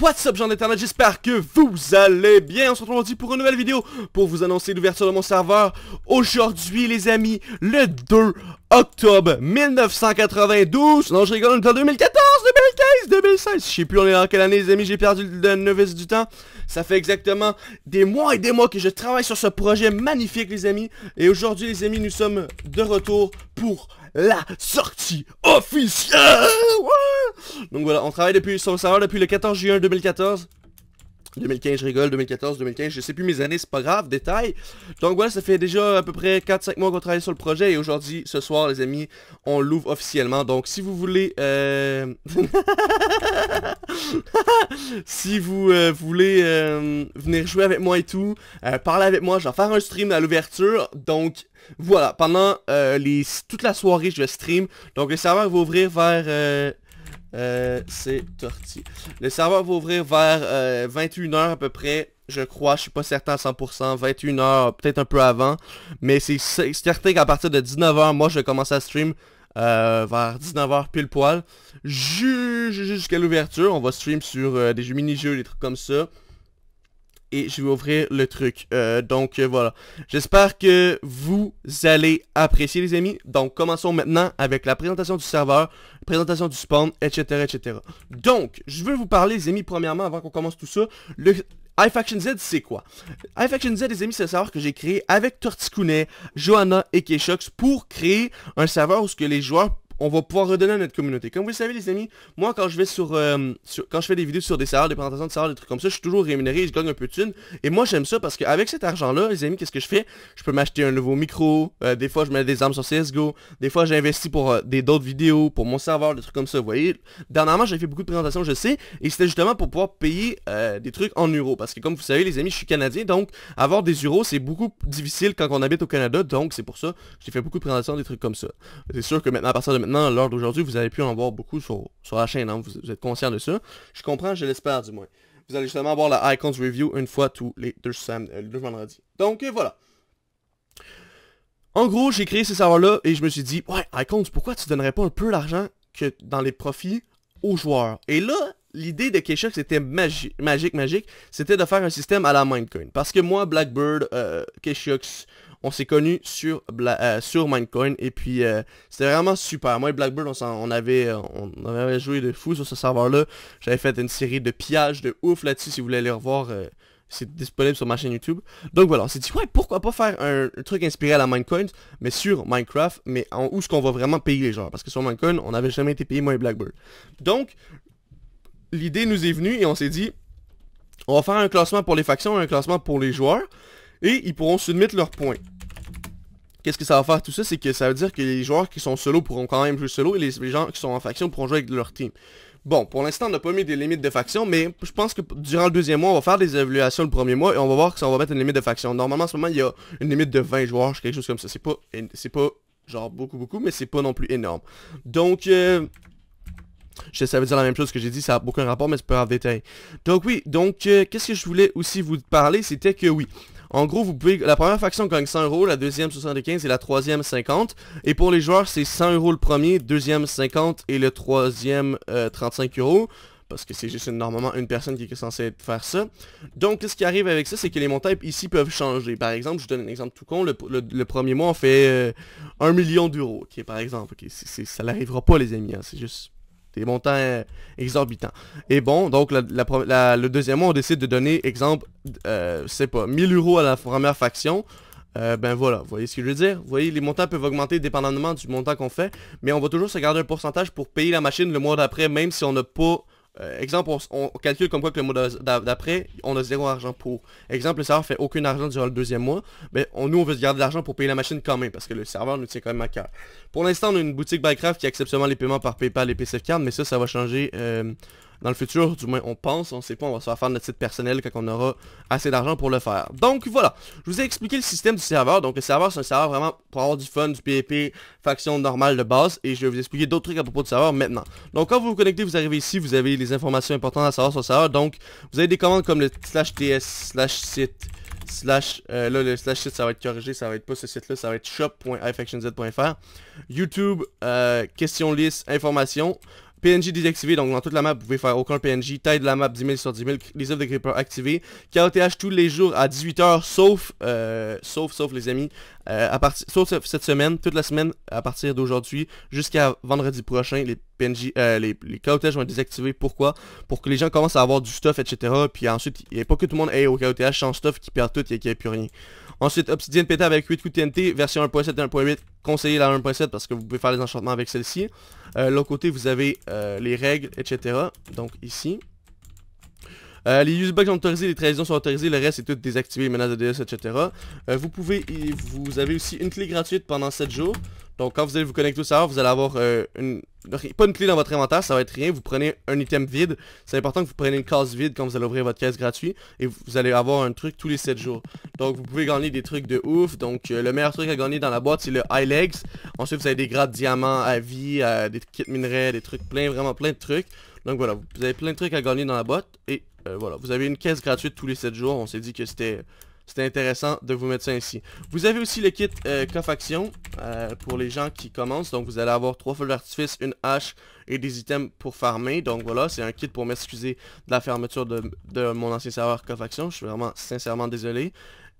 What's up gens d'internet, j'espère que vous allez bien, on se retrouve aujourd'hui pour une nouvelle vidéo pour vous annoncer l'ouverture de mon serveur Aujourd'hui les amis, le 2 octobre 1992, non je rigole, on est en 2014, 2015, 2016, je sais plus on est dans quelle année les amis, j'ai perdu le novice du temps Ça fait exactement des mois et des mois que je travaille sur ce projet magnifique les amis Et aujourd'hui les amis nous sommes de retour pour la sortie officielle Donc voilà, on travaille depuis sur le serveur depuis le 14 juin 2014. 2015, je rigole, 2014, 2015, je sais plus mes années, c'est pas grave, détail. Donc voilà, ça fait déjà à peu près 4-5 mois qu'on travaille sur le projet et aujourd'hui, ce soir, les amis, on l'ouvre officiellement. Donc si vous voulez... Euh, si vous euh, voulez euh, venir jouer avec moi et tout, parler avec moi, je vais faire un stream à l'ouverture. Donc voilà, pendant les... toute la soirée, je vais stream. Donc le serveur va ouvrir vers... Euh, c'est torti Le serveur va ouvrir vers 21h euh, à peu près. Je crois, je suis pas certain à 100%, 21h, peut-être un peu avant. Mais c'est certain qu'à partir de 19h, moi, je vais commencer à stream euh, vers 19h pile poil. Jusqu'à l'ouverture, on va stream sur des mini-jeux, des trucs comme ça et je vais ouvrir le truc. Euh, donc euh, voilà. J'espère que vous allez apprécier les amis. Donc commençons maintenant avec la présentation du serveur, présentation du spawn, etc. etc. Donc, je veux vous parler les amis premièrement avant qu'on commence tout ça. Le, iFaction Z, c'est quoi? iFaction Z, les amis, c'est le serveur que j'ai créé avec Torticounet, Johanna et Keshox pour créer un serveur où ce que les joueurs on va pouvoir redonner à notre communauté. Comme vous le savez les amis, moi quand je vais sur, euh, quand je fais des vidéos sur des serveurs, des présentations de serveurs, des trucs comme ça, je suis toujours rémunéré, je gagne un peu de thunes. Et moi j'aime ça parce qu'avec cet argent-là, les amis, qu'est-ce que je fais Je peux m'acheter un nouveau micro, euh, des fois je mets des armes sur CSGO, des fois j'investis pour euh, d'autres vidéos, pour mon serveur, des trucs comme ça, vous voyez. Dernièrement j'ai fait beaucoup de présentations, je sais, et c'était justement pour pouvoir payer des trucs en euros. Parce que comme vous savez les amis, je suis canadien, donc avoir des euros c'est beaucoup difficile quand on habite au Canada, donc c'est pour ça que j'ai fait beaucoup de présentations, des trucs comme ça. C'est sûr que maintenant à partir de maintenant, maintenant, l'heure d'aujourd'hui, vous avez pu en voir beaucoup sur, sur la chaîne, hein. vous, êtes conscient de ça. Je comprends, je l'espère du moins. Vous allez justement avoir la Icons Review une fois tous les deux, samedis, euh, le deux vendredis. Donc euh, voilà. En gros, j'ai créé ces serveurs-là et je me suis dit, ouais, Icons, pourquoi tu donnerais pas un peu l'argent que dans les profits aux joueurs Et là, l'idée de Keshux c'était magique, magique, magique, c'était de faire un système à la MineCoin, Parce que moi, Blackbird, euh, on s'est connus sur, euh, sur Minecoin. Et puis, euh, c'était vraiment super. Moi et Blackbird, on, avait, euh, on avait joué de fou sur ce serveur-là. J'avais fait une série de pillages de ouf là-dessus. Si vous voulez aller revoir, c'est disponible sur ma chaîne YouTube. Donc voilà, on s'est dit, ouais, pourquoi pas faire un, truc inspiré à la Minecoin, mais sur Minecraft, mais en où est-ce qu'on va vraiment payer les joueurs Parce que sur Minecoin, on n'avait jamais été payé, moi et Blackbird. Donc, l'idée nous est venue et on s'est dit, on va faire un classement pour les factions et un classement pour les joueurs. Et ils pourront submettre leurs points. Qu'est-ce que ça va faire tout ça C'est que ça veut dire que les joueurs qui sont solo pourront quand même jouer solo et les, gens qui sont en faction pourront jouer avec leur team. Bon, pour l'instant, on n'a pas mis des limites de faction, mais je pense que durant le deuxième mois, on va faire des évaluations le premier mois et on va voir si on va mettre une limite de faction. Normalement, en ce moment, il y a une limite de 20 joueurs, quelque chose comme ça. C'est pas, c'est pas genre beaucoup, beaucoup, mais c'est pas non plus énorme. Donc, euh, ça veut dire la même chose que j'ai dit, ça n'a aucun rapport, mais c'est pas grave détail. Donc oui, donc, euh, qu'est-ce que je voulais aussi vous parler, c'était que oui, en gros, vous pouvez la première faction gagne 100 euros, la deuxième 75 et la troisième 50. Et pour les joueurs, c'est 100 euros le premier, deuxième 50 et le troisième 35 euh, euros parce que c'est juste normalement une personne qui est censée faire ça. Donc, ce qui arrive avec ça, c'est que les montants ici peuvent changer. Par exemple, je vous donne un exemple tout con, le, premier mois, on fait 1 euh, million d'euros, par exemple. ça n'arrivera pas, les amis, hein. c'est juste des montants exorbitants. Et bon, donc le deuxième mois, on décide de donner, exemple, euh, c'est pas, 1000 euros à la première faction. Euh, ben voilà, vous voyez ce que je veux dire? Vous voyez, les montants peuvent augmenter dépendamment du montant qu'on fait, mais on va toujours se garder un pourcentage pour payer la machine le mois d'après, même si on n'a pas euh, exemple, on, calcule comme quoi que le mois d'après, on a zéro argent pour. Exemple, le serveur fait aucun argent durant le deuxième mois, mais nous, on veut se garder l'argent pour payer la machine quand même, parce que le serveur nous tient quand même à cœur. Pour l'instant, on a une boutique Bycraft qui accepte seulement les paiements par PayPal et PCF Card, mais ça, ça va changer... Euh, dans le futur, du moins on pense, on sait pas, on va se faire faire notre site personnel quand on aura assez d'argent pour le faire. Donc voilà, je vous ai expliqué le système du serveur. Donc le serveur, c'est un serveur vraiment pour avoir du fun, du PvP, faction normale de base, et je vais vous expliquer d'autres trucs à propos du serveur maintenant. Donc quand vous vous connectez, vous arrivez ici, vous avez les informations importantes à savoir sur le serveur. Donc vous avez des commandes comme le slash ts, slash site, slash, euh, là le slash site ça va être corrigé, ça va être pas ce site là, ça va être shop.ifactionz.fr, YouTube, euh, question liste, information, PNJ désactivé, donc dans toute la map, vous pouvez faire aucun PNJ. Taille de la map 10 000 sur 10 000. Les œufs de Creeper activés KOTH tous les jours à 18h, sauf, euh, sauf, sauf les amis, euh, partir, sauf cette semaine, toute la semaine, à partir d'aujourd'hui jusqu'à vendredi prochain, les PNJ, euh, les, KOTH vont être désactivés. Pourquoi Pour que les gens commencent à avoir du stuff, etc. Puis ensuite, il n'y a pas que tout le monde aille au KOTH sans stuff qui perd tout et qui n'y plus rien. Ensuite, Obsidian Pétard avec 8 coups TNT, version 1.7 et 1.8, conseillez la 1.7 parce que vous pouvez faire les enchantements avec celle-ci. Euh, l'autre côté, vous avez les règles, etc. Donc ici. Euh, les les bugs sont autorisés, les trahisons sont autorisées, le reste est tout désactivé, les menaces de DS, etc. Euh, vous pouvez, vous avez aussi une clé gratuite pendant 7 jours. Donc quand vous allez vous connecter au serveur, vous allez avoir euh, une, pas une clé dans votre inventaire, ça va être rien. Vous prenez un item vide. C'est important que vous preniez une case vide quand vous allez ouvrir votre caisse gratuite. Et vous allez avoir un truc tous les 7 jours. Donc vous pouvez gagner des trucs de ouf. Donc le meilleur truc à gagner dans la boîte, c'est le high legs. Ensuite, vous avez des grades diamants à vie, des kits minerais, des trucs plein, vraiment plein de trucs. Donc voilà, vous avez plein de trucs à gagner dans la boîte. Et euh, voilà, vous avez une caisse gratuite tous les 7 jours. On s'est dit que c'était intéressant de vous mettre ça ici. Vous avez aussi le kit euh, Cofaction euh, pour les gens qui commencent. Donc vous allez avoir 3 feuilles d'artifice, une hache et des items pour farmer. Donc voilà, c'est un kit pour m'excuser de la fermeture de, de mon ancien serveur Cofaction. Je suis vraiment sincèrement désolé.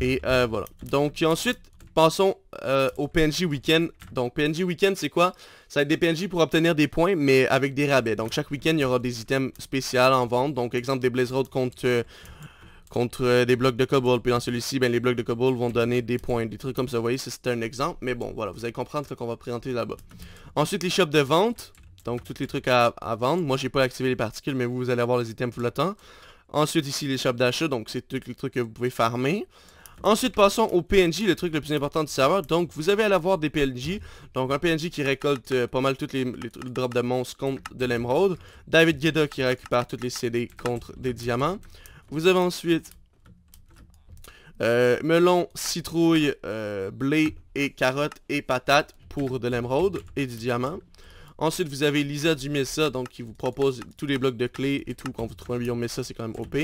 Et voilà. Donc ensuite, passons euh, au PNJ Weekend. Donc PNJ Weekend c'est quoi Ça va être des PNJ pour obtenir des points mais avec des rabais. Donc chaque week-end il y aura des items spéciaux en vente. Donc exemple des Blaze Road contre, euh, contre euh, des blocs de cobble Puis dans celui-ci ben, les blocs de cobble vont donner des points. Des trucs comme ça. Vous voyez c'est un exemple. Mais bon voilà vous allez comprendre ce qu'on va présenter là-bas. Ensuite les shops de vente. Donc tous les trucs à, vendre. Moi j'ai pas activé les particules mais vous, vous allez avoir les items flottants. Ensuite ici les shops d'achat. Donc c'est tous les trucs que vous pouvez farmer. Ensuite, passons au PNJ, le truc le plus important du serveur. Donc, vous avez à l'avoir des PNJ. Donc, un PNJ qui récolte euh, pas mal toutes les, drops de monstres contre de l'émeraude. David Guetta qui récupère toutes les CD contre des diamants. Vous avez ensuite euh, melon, citrouille, euh, blé et carottes et patates pour de l'émeraude et du diamant. Ensuite, vous avez Lisa du Mesa, donc qui vous propose tous les blocs de clés et tout. Quand vous trouvez un billon Mesa, c'est quand même OP.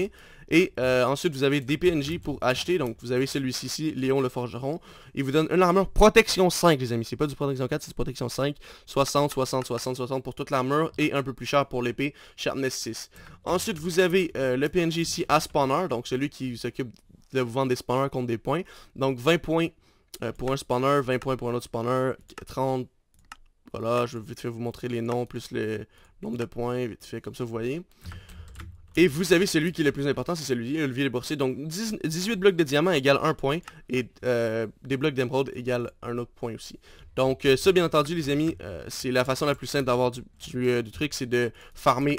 Et euh, ensuite, vous avez des PNJ pour acheter. Donc, vous avez celui-ci ici, Léon le Forgeron. Il vous donne une armure protection 5, les amis. C'est pas du protection 4, c'est du protection 5. 60, 60, 60, 60 pour toute l'armure et un peu plus cher pour l'épée, sharpness 6. Ensuite, vous avez euh, le PNJ ici, à Spawner, donc celui qui s'occupe de vous vendre des spawners contre des points. Donc, 20 points euh, pour un spawner, 20 points pour un autre spawner, 30 voilà, je vais vite fait vous montrer les noms plus le nombre de points, vite fait, comme ça vous voyez. Et vous avez celui qui est le plus important, c'est celui levier Le Boursier. Donc 18 blocs de diamants égale 1 point et euh, des blocs d'émeraude égale un autre point aussi. Donc euh, ça bien entendu les amis, euh, c'est la façon la plus simple d'avoir du, du, truc, c'est de farmer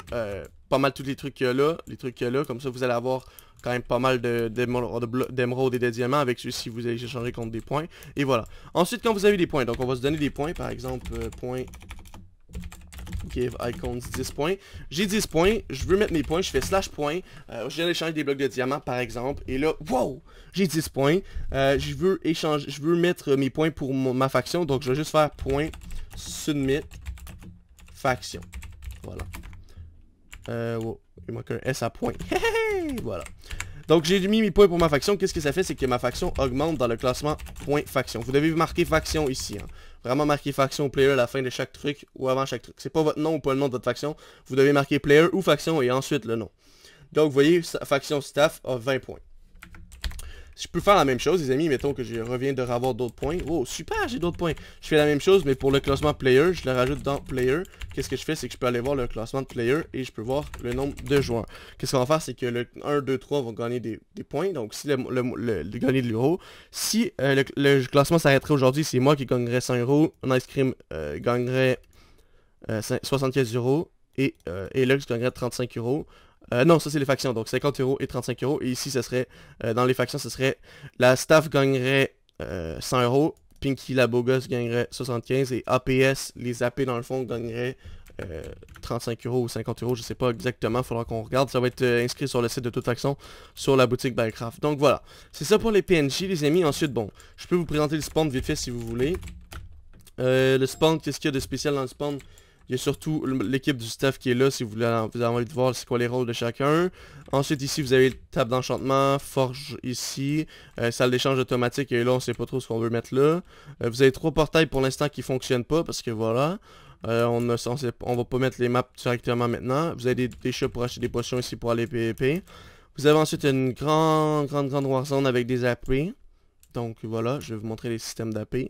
pas mal tous les trucs là, les trucs là, comme ça vous allez avoir quand même pas mal d'émeraudes et de diamants avec ceux ci vous allez échanger contre des points. Et voilà. Ensuite, quand vous avez des points, donc on va se donner des points, par exemple, euh, point give icons 10 points. J'ai 10 points, je veux mettre mes points, je fais slash point, euh, je viens d'échanger des blocs de diamants par exemple, et là, wow, j'ai 10 points, euh, je veux échanger, je veux mettre mes points pour ma faction, donc je vais juste faire point submit faction. Voilà. Euh, il manque un S à point. voilà. Donc j'ai mis mes points pour ma faction. Qu'est-ce que ça fait C'est que ma faction augmente dans le classement point faction. Vous devez marquer faction ici. Hein. Vraiment marquer faction player à la fin de chaque truc ou avant chaque truc. C'est pas votre nom ou pas le nom de votre faction. Vous devez marquer player ou faction et ensuite le nom. Donc vous voyez, faction staff a 20 points. Je peux faire la même chose, les amis. Mettons que je reviens de ravoir d'autres points. Oh, super, j'ai d'autres points. Je fais la même chose, mais pour le classement player, je le rajoute dans player. Qu'est-ce que je fais, c'est que je peux aller voir le classement de player et je peux voir le nombre de joueurs. Qu'est-ce qu'on va faire, c'est que le 1, 2, 3 vont gagner des, points. Donc, si le, gagner de l'euro. Si euh, le, classement s'arrêterait aujourd'hui, c'est moi qui gagnerais 100 euros. Nice Cream euh, gagnerait 75 euh, euros. Et, euh, et Lux gagnerait 35 euros. Euh, non, ça c'est les factions, donc 50 euros et 35 euros. Et ici, ça serait, euh, dans les factions, ce serait la staff gagnerait euh, 100 euros, Pinky la beau gosse gagnerait 75 et APS, les AP dans le fond, gagnerait 35 euh, euros ou 50 euros, je sais pas exactement, il faudra qu'on regarde. Ça va être inscrit sur le site de toute faction, sur la boutique Battlecraft. Donc voilà, c'est ça pour les PNJ les amis. Ensuite, bon, je peux vous présenter le spawn de fait si vous voulez. le spawn, qu'est-ce qu'il y a de spécial dans le spawn il y a surtout l'équipe du staff qui est là si vous, voulez, vous avez envie de voir c'est quoi les rôles de chacun. Ensuite ici vous avez table d'enchantement, forge ici, euh, salle d'échange automatique et là on sait pas trop ce qu'on veut mettre là. Euh, vous avez trois portails pour l'instant qui fonctionnent pas parce que voilà. Euh, on, ne va pas mettre les maps directement maintenant. Vous avez des, des chats pour acheter des potions ici pour aller PvP. Vous avez ensuite une grande, grande, grande warzone avec des AP. Donc voilà, je vais vous montrer les systèmes d'AP.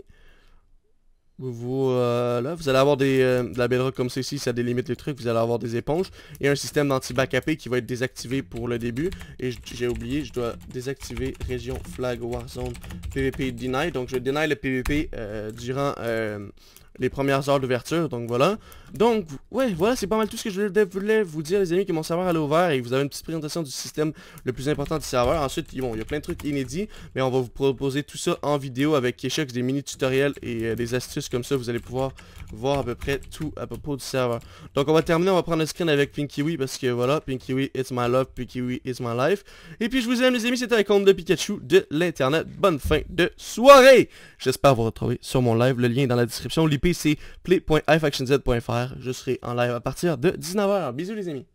Euh, vous allez avoir des, euh, de la bedrock comme ceci, ça délimite les trucs, vous allez avoir des éponges et un système d'anti-back qui va être désactivé pour le début. Et j'ai oublié, je dois désactiver région flag warzone PVP deny, donc je deny le PVP euh, durant les premières heures d'ouverture, donc voilà. Donc, ouais, voilà, c'est pas mal tout ce que je voulais vous dire, les amis, que mon serveur allait ouvert et vous avez une petite présentation du système le plus important du serveur. Ensuite, bon, il y a plein de trucs inédits, mais on va vous proposer tout ça en vidéo avec Keshux, des mini-tutoriels et euh, des astuces comme ça, vous allez pouvoir voir à peu près tout à propos du serveur. Donc, on va terminer, on va prendre le screen avec Pinkiwi parce que voilà, Pinkiwi it's my love, Pinkiwi is my life. Et puis, je vous aime, les amis, c'était un compte de Pikachu de l'Internet. Bonne fin de soirée! J'espère vous retrouver sur mon live, le lien est dans la description, PC, play.ifactionz.fr. Je serai en live à partir de 19h. Bisous les amis.